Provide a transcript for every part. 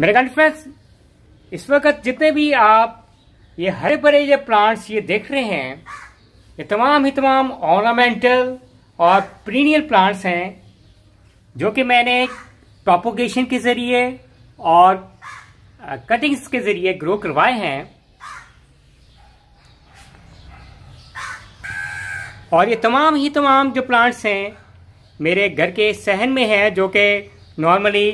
मेरे गांधी फ्रेंड्स इस वक्त जितने भी आप ये हरे भरे ये प्लांट्स ये देख रहे हैं ये तमाम ही तमाम ऑर्नामेंटल और प्रीनियल प्लांट्स हैं जो कि मैंने प्रोपोगेशन के ज़रिए और कटिंग्स के ज़रिए ग्रो करवाए हैं और ये तमाम ही तमाम जो प्लांट्स हैं मेरे घर के सहन में हैं जो कि नॉर्मली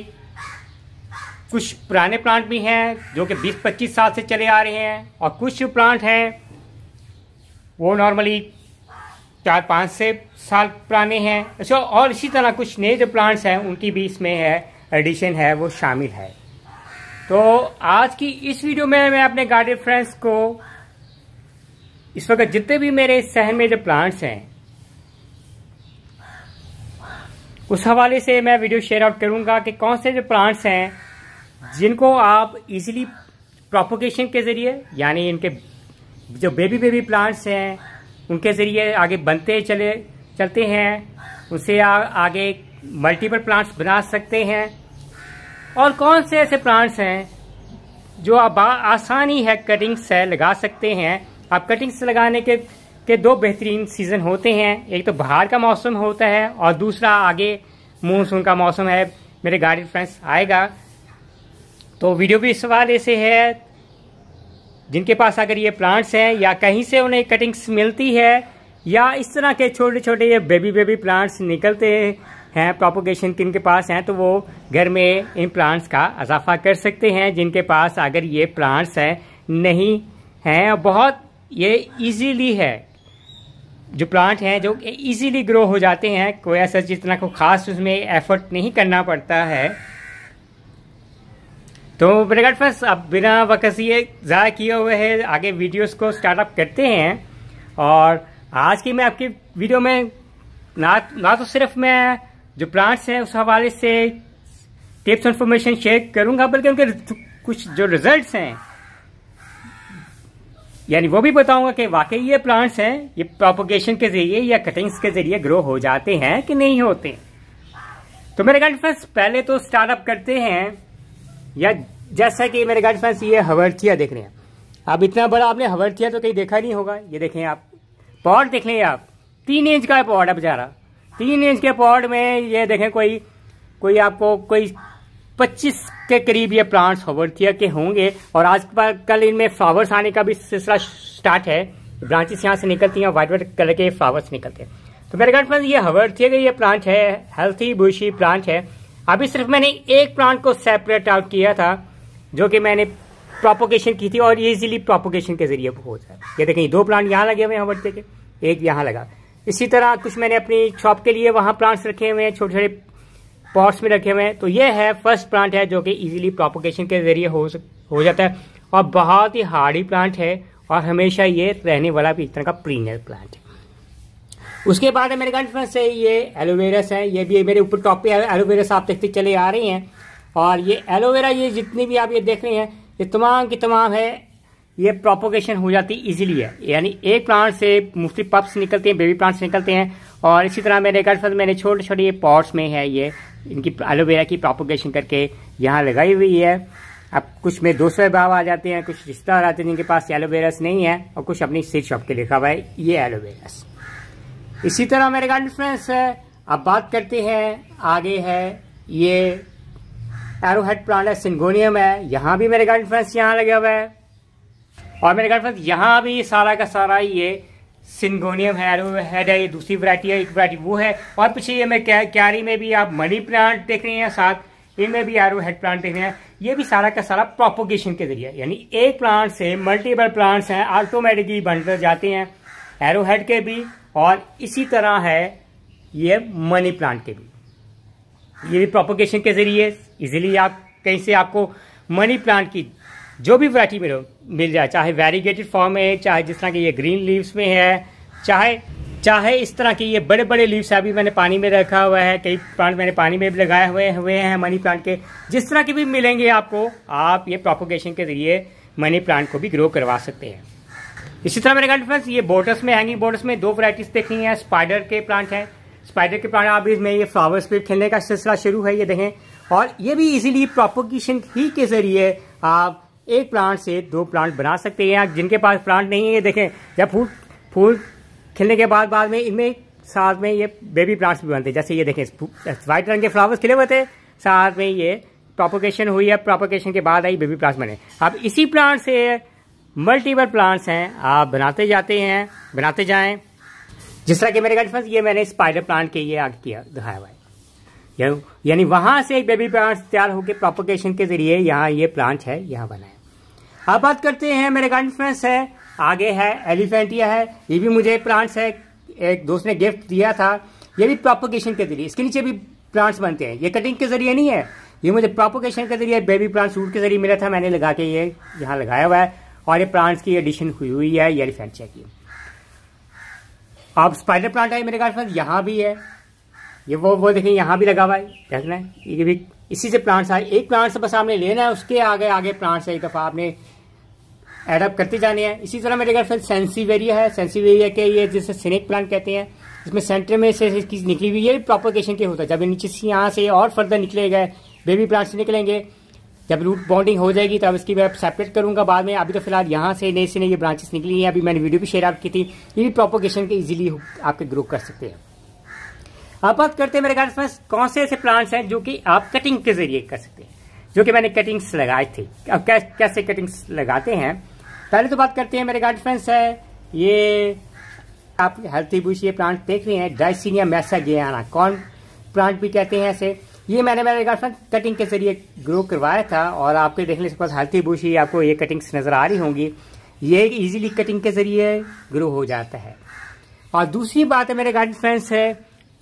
कुछ पुराने प्लांट भी हैं जो कि 20-25 साल से चले आ रहे हैं और कुछ जो प्लांट हैं वो नॉर्मली चार पाँच से साल पुराने हैं अच्छा और इसी तरह कुछ नए जो प्लांट्स हैं उनकी भी इसमें है एडिशन है वो शामिल है तो आज की इस वीडियो में मैं अपने गार्डन फ्रेंड्स को इस वक्त जितने भी मेरे शहर में जो प्लांट्स हैं उस हवाले से मैं वीडियो शेयर आउट करूंगा कि कौन से जो प्लांट्स हैं जिनको आप इजीली प्रोपोगेशन के ज़रिए यानी इनके जो बेबी बेबी प्लांट्स हैं उनके ज़रिए आगे बनते चले चलते हैं उसे आ, आगे मल्टीपल प्लांट्स बना सकते हैं और कौन से ऐसे प्लांट्स हैं जो आप आसानी है कटिंग से लगा सकते हैं आप कटिंग से लगाने के के दो बेहतरीन सीज़न होते हैं एक तो बाहर का मौसम होता है और दूसरा आगे मानसून का मौसम है मेरे गार्डन फ्रेंड्स आएगा तो वीडियो भी इस ऐसे है जिनके पास अगर ये प्लांट्स हैं या कहीं से उन्हें कटिंग्स मिलती है या इस तरह के छोटे छोटे ये बेबी बेबी प्लांट्स निकलते हैं प्रोपोगेशन किनके पास हैं तो वो घर में इन प्लांट्स का इजाफा कर सकते हैं जिनके पास अगर ये प्लांट्स हैं नहीं हैं बहुत ये इजीली है जो प्लांट हैं जो इजीली ग्रो हो जाते हैं कोई ऐसा जितना को खास उसमें एफर्ट नहीं करना पड़ता है तो ब्रेगट फर्स्ट अब बिना वक्सी ज़्यादा किए हुए है आगे वीडियोस को स्टार्टअप करते हैं और आज की मैं आपकी वीडियो में ना ना तो सिर्फ मैं जो प्लांट्स हैं उस हवाले से टिप्स इन्फॉर्मेशन शेयर करूंगा बल्कि उनके कुछ जो रिजल्ट्स हैं यानी वो भी बताऊंगा कि वाकई ये प्लांट्स हैं ये प्रोपोगेशन के जरिए या कटिंग्स के जरिए ग्रो हो जाते हैं कि नहीं होते तो मेरे ख्याल पहले तो स्टार्टअप करते हैं या जैसा कि मेरे गाइड फ्रेंड्स ये हवर्थिया देख रहे हैं अब इतना बड़ा आपने हवर्थिया तो कहीं देखा नहीं होगा ये देखें आप पॉड देख लें आप तीन इंच का पॉड है बेचारा तीन इंच के पॉड में ये देखें कोई कोई आपको कोई पच्चीस के करीब ये प्लांट्स हवर्थिया के होंगे और आज कल इनमें फ्लावर्स आने का भी सिलसिला स्टार्ट है ब्रांचेस यहाँ से निकलती हैं व्हाइट वाइट कलर के फ्लावर्स निकलते हैं तो मेरे घर पर ये हवर्थिया का ये प्लांट है हेल्थी बुशी प्लांट है अभी सिर्फ मैंने एक प्लांट को सेपरेट आउट किया था जो कि मैंने प्रोपोगेशन की थी और इजीली प्रोपोगेशन के जरिए हो जाए ये देखें दो प्लांट यहाँ लगे हुए हैं बढ़ते के एक यहाँ लगा इसी तरह कुछ मैंने अपनी शॉप के लिए वहाँ प्लांट्स रखे हुए हैं छोटे छोटे पॉट्स में रखे हुए हैं तो ये है फर्स्ट प्लांट है जो कि इजीली प्रोपोगेशन के जरिए हो हो जाता है और बहुत ही हार्डी प्लांट है और हमेशा ये रहने वाला भी इस तरह का प्रीमियर प्लांट है उसके बाद है मेरे कॉन्फ्रेंस से ये एलोवेरास है ये भी मेरे ऊपर टॉप पे एलोवेरास आप देखते चले आ रही हैं और ये एलोवेरा ये जितनी भी आप ये देख रहे हैं ये तमाम की तमाम है ये प्रोपोगेशन हो जाती इजीली है यानी एक प्लांट से मुफ्ती पप्स निकलते हैं बेबी प्लांट्स निकलते हैं और इसी तरह मेरे कॉन्फ्रेंस मैंने छोटे छोटे ये पॉट्स में है ये इनकी एलोवेरा की प्रोपोगेशन करके यहाँ लगाई हुई है अब कुछ में दो सौ भाव आ जाते हैं कुछ रिश्तेदार आते हैं जिनके पास एलोवेरास नहीं है और कुछ अपनी सिर शॉप के लिखा हुआ है ये एलोवेरास इसी तरह मेरे गार्डन फ्रेंड्स अब बात करते हैं आगे है ये एरोहेड प्लांट है सिंगोनियम है यहाँ भी मेरे गार्डन फ्रेंड्स यहाँ लगा हुआ है और मेरे गार्डन फ्रेंड्स यहाँ भी सारा का सारा ये सिंगोनियम है एरोहेड है ये दूसरी वरायटी है एक वरायटी वो है और पीछे ये मैं क्यारी में भी आप मनी प्लांट देख रहे हैं साथ इनमें भी एरो हेड प्लांट देख रहे हैं ये भी सारा का सारा प्रोपोगेशन के जरिए यानी एक प्लांट से मल्टीपल प्लांट्स हैं ऑटोमेटिकली बनते जाते हैं एरोहेड के भी और इसी तरह है ये मनी प्लांट के भी ये भी प्रोपोगेशन के ज़रिए इजीली आप कहीं से आपको मनी प्लांट की जो भी वैरायटी मिलो मिल जाए चाहे वेरीगेटेड फॉर्म है चाहे जिस तरह के ये ग्रीन लीव्स में है चाहे चाहे इस तरह के ये बड़े बड़े लीव्स अभी मैंने पानी में रखा हुआ है कई प्लांट मैंने पानी में भी लगाए हुए हुए हैं मनी प्लांट के जिस तरह के भी मिलेंगे आपको आप ये प्रोपोगेशन के ज़रिए मनी प्लांट को भी ग्रो करवा सकते हैं इसी तरह मेरे गार्डन फ्रेंड्स ये बॉर्डर्स में हैंगिंग बॉर्डर्स में दो वराइटीज देखनी है स्पाइडर के प्लांट हैं स्पाइडर के प्लांट अभी इसमें ये फ्लावर्स पे खिलने का सिलसिला शुरू है ये देखें और ये भी इजीली प्रोपोगेशन ही के जरिए आप एक प्लांट से दो प्लांट बना सकते हैं जिनके पास प्लांट नहीं है ये देखें जब फूल फूल खिलने के बाद बाद में इनमें साथ में ये बेबी प्लांट्स भी बनते हैं जैसे ये देखें वाइट रंग के फ्लावर्स खिले हुए थे साथ में ये प्रोपोगेशन हुई है प्रोपोगेशन के बाद आई बेबी प्लांट्स बने अब इसी प्लांट से मल्टीपल प्लांट्स हैं आप बनाते जाते हैं बनाते जाएं जिस तरह के मेरे गर्ज ये मैंने स्पाइडर प्लांट के ये आगे किया दिखाया हुआ है या, यानी वहाँ से एक बेबी प्लांट तैयार होकर प्रोपोगेशन के जरिए यहाँ ये प्लांट है यहाँ बनाए आप बात करते हैं मेरे गार्डन फ्रेंड्स है आगे है एलिफेंटिया है ये भी मुझे प्लांट्स है एक दोस्त ने गिफ्ट दिया था ये भी प्रोपोकेशन के जरिए इसके नीचे भी प्लांट्स बनते हैं ये कटिंग के जरिए नहीं है ये मुझे प्रोपोगेशन के जरिए बेबी प्लांट सूट के जरिए मिला था मैंने लगा के ये यहाँ लगाया हुआ है और ये प्लांट्स की एडिशन हुई हुई है ये फैक्ट चेक की आप स्पाइडर प्लांट है मेरे ख्याल से यहाँ भी है ये वो वो देखें यहाँ भी लगा हुआ है देखना है ये भी इसी से प्लांट्स आए एक प्लांट से बस आपने लेना है उसके आगे आगे प्लांट्स एक दफ़ा आपने एडप्ट करते जाने हैं इसी तरह मेरे ख्याल फिर सेंसीवेरिया है सेंसीवेरिया के ये जिससे स्नेक प्लांट कहते हैं इसमें सेंटर में से इसकी निकली हुई है प्रोपोगेशन के होता है जब नीचे से यहाँ से और फर्दर निकले गए बेबी प्लांट्स निकलेंगे जब रूट बॉन्डिंग हो जाएगी अब इसकी मैं सेपरेट करूंगा बाद में अभी तो फिलहाल यहाँ से नई से नई ब्रांचेस निकली हैं अभी मैंने वीडियो भी शेयर आउट की थी ये भी प्रोपोगेशन के इजीली आपके ग्रो कर सकते हैं अब बात करते हैं मेरे घर में कौन से ऐसे प्लांट्स हैं जो कि आप कटिंग के जरिए कर सकते हैं जो कि मैंने कटिंग्स लगाए थे अब कैसे कटिंग्स लगाते हैं पहले तो बात करते हैं मेरे गार्ड फ्रेंड्स है ये आप हेल्थी बुश ये प्लांट देख रहे हैं डाइसिनिया मैसा गेना कौन प्लांट भी कहते हैं ऐसे ये मैंने मेरे गर्लफ्रेंड कटिंग के जरिए ग्रो करवाया था और आपके देखने से पास हल्की बूशी आपको ये कटिंग्स नज़र आ रही होंगी ये इजीली कटिंग के ज़रिए ग्रो हो जाता है और दूसरी बात है मेरे गार्डन फ्रेंड्स है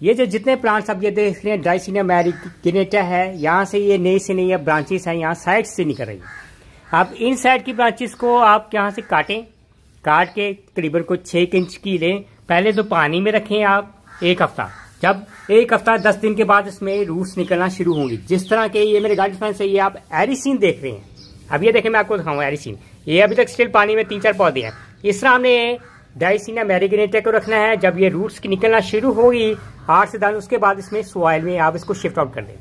ये जो जितने प्लांट्स आप ये देख रहे हैं डाइसिनिया गिनेटा है यहाँ से ये नई से नई अब ब्रांचेस हैं यहाँ साइड से निकल रही है आप इन साइड की ब्रांचेस को आप यहाँ से काटें काट के तकरीबन को छः इंच की लें पहले तो पानी में रखें आप एक हफ्ता जब एक हफ्ता दस दिन के बाद इसमें रूट्स निकलना शुरू होंगी जिस तरह के ये मेरे गार्डन फ्रेंड्स है ये आप एरिसिन देख रहे हैं अब ये देखें मैं आपको दिखाऊँ एरिसिन ये अभी तक स्टिल पानी में तीन चार पौधे हैं इस तरह हमने डाइसिना मैरिग्रेटे को रखना है जब ये रूट्स की निकलना शुरू होगी आठ से दस उसके बाद इसमें सॉइल में आप इसको शिफ्ट आउट कर दें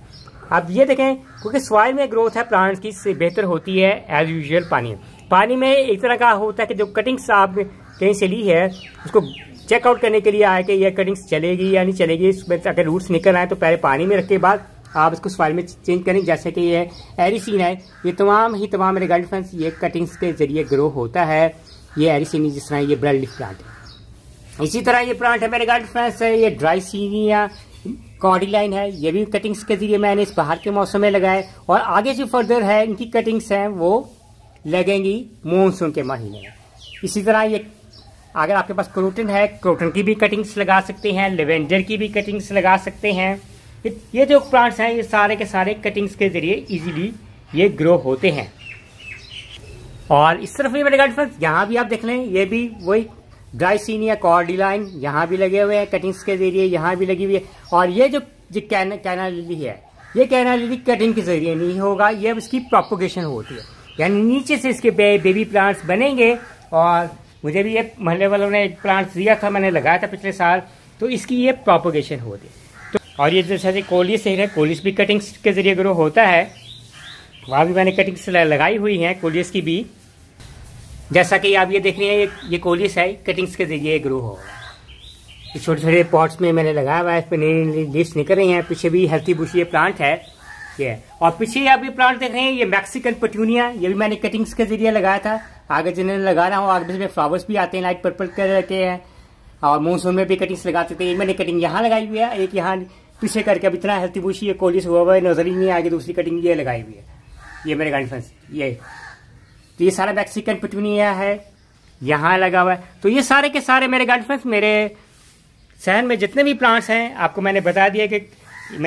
अब ये देखें क्योंकि सॉइल में ग्रोथ है प्लांट्स की इससे बेहतर होती है एज यूजल पानी पानी में एक तरह का होता है कि जो कटिंग्स आप कहीं से ली है उसको चेकआउट करने के लिए आया कि यह कटिंग्स चलेगी या नहीं चलेगी इसमें अगर रूट्स निकल आए तो पहले पानी में रख के बाद आप इसको सॉइल में चेंज करें जैसे कि यह एरीसिन है ये तमाम ही तमाम मेरे गर्ल फ्रेंड्स ये कटिंग्स के जरिए ग्रो होता है ये एरीसिन जिस तरह ये ब्रेड लिफ प्लांट है इसी तरह ये प्लांट है मेरे गर्ल फ्रेंड्स ये ड्राई कॉडी कॉडीलाइन है ये भी कटिंग्स के जरिए मैंने इस बाहर के मौसम में लगाए और आगे जो फर्दर है इनकी कटिंग्स हैं वो लगेंगी मानसून के महीने में इसी तरह ये अगर आपके पास क्रोटन है क्रोटन की भी कटिंग्स लगा सकते हैं लेवेंडर की भी कटिंग्स लगा सकते हैं ये जो प्लांट्स हैं ये सारे के सारे कटिंग्स के जरिए इजीली ये ग्रो होते हैं और इस तरफ भी मेरे गार्डन फ्रेंड्स यहाँ भी आप देख लें ये भी वही ड्राई सीन या लाइन यहाँ भी लगे हुए हैं कटिंग्स के जरिए यहाँ भी लगी हुई है और ये जो जो कैना कैना लिली है ये कैना लिली कटिंग के जरिए नहीं होगा ये इसकी प्रोपोगेशन होती है यानी नीचे से इसके बे, बेबी प्लांट्स बनेंगे और मुझे भी ये महल्ले वालों ने एक प्लांट दिया था मैंने लगाया था पिछले साल तो इसकी ये प्रॉपोगेशन होती तो और ये जैसे से कोलिस है कोलिस भी कटिंग्स के ज़रिए ग्रो होता है वहाँ भी मैंने कटिंग्स लगाई हुई हैं कोलियस की भी जैसा कि आप ये देख रहे हैं ये ये कोलिस है कटिंग्स के जरिए ग्रो हो ये छोटे छोटे पॉट्स में मैंने लगाया हुआ है इस पर नई नई लीव्स निकल रही हैं पीछे भी हेल्थी बुशी ये प्लांट है ये और पीछे आप ये प्लांट देख रहे हैं ये मैक्सिकन पटूनिया ये भी मैंने कटिंग्स के जरिए लगाया था आगे जिन्हें लगा रहा हूँ आगे में फ्लावर्स भी आते हैं लाइट पर्पल कलर के हैं और मानसून में भी कटिंग्स लगा सकते हैं मैंने कटिंग यहाँ लगाई हुई है एक यहाँ पीछे करके अब इतना हेल्थी बुशी है कोलिस हुआ हुआ है नजर ही नहीं आगे दूसरी कटिंग ये लगाई हुई है ये मेरे कॉन्फ्रेंस फ्रेंड्स ये तो ये सारा मैक्सिकन पिटूनिया है यहाँ लगा हुआ है तो ये सारे के सारे मेरे कॉन्फ्रेंस फ्रेंड्स मेरे शहर में जितने भी प्लांट्स हैं आपको मैंने बता दिया कि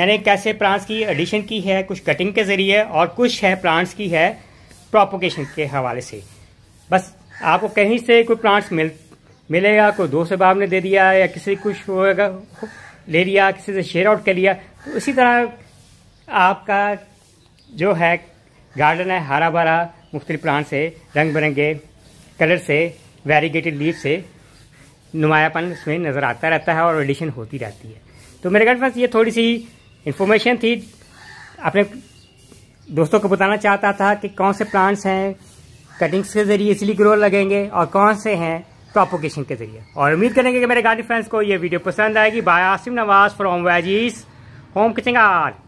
मैंने कैसे प्लांट्स की एडिशन की है कुछ कटिंग के ज़रिए और कुछ है प्लांट्स की है प्रोपोगेशन के हवाले से बस आपको कहीं से कोई प्लांट्स मिल मिलेगा कोई दोस्त बाब ने दे दिया या किसी कुछ होगा ले लिया किसी से शेयर आउट कर लिया तो इसी तरह आपका जो है गार्डन है हरा भरा मुख्तलि प्लांट से रंग बिरंगे कलर से वेरीगेटेड लीव से नुमायापन उसमें नज़र आता रहता है और एडिशन होती रहती है तो मेरे घर पास ये थोड़ी सी इन्फॉर्मेशन थी अपने दोस्तों को बताना चाहता था कि कौन से प्लांट्स हैं कटिंग्स के जरिए इसलिए ग्रो लगेंगे और कौन से हैं प्रोपोकेशन के जरिए और उम्मीद करेंगे कि मेरे गार्डन फ्रेंड्स को ये वीडियो पसंद आएगी by Asim Nawaz from veggies home kitchen are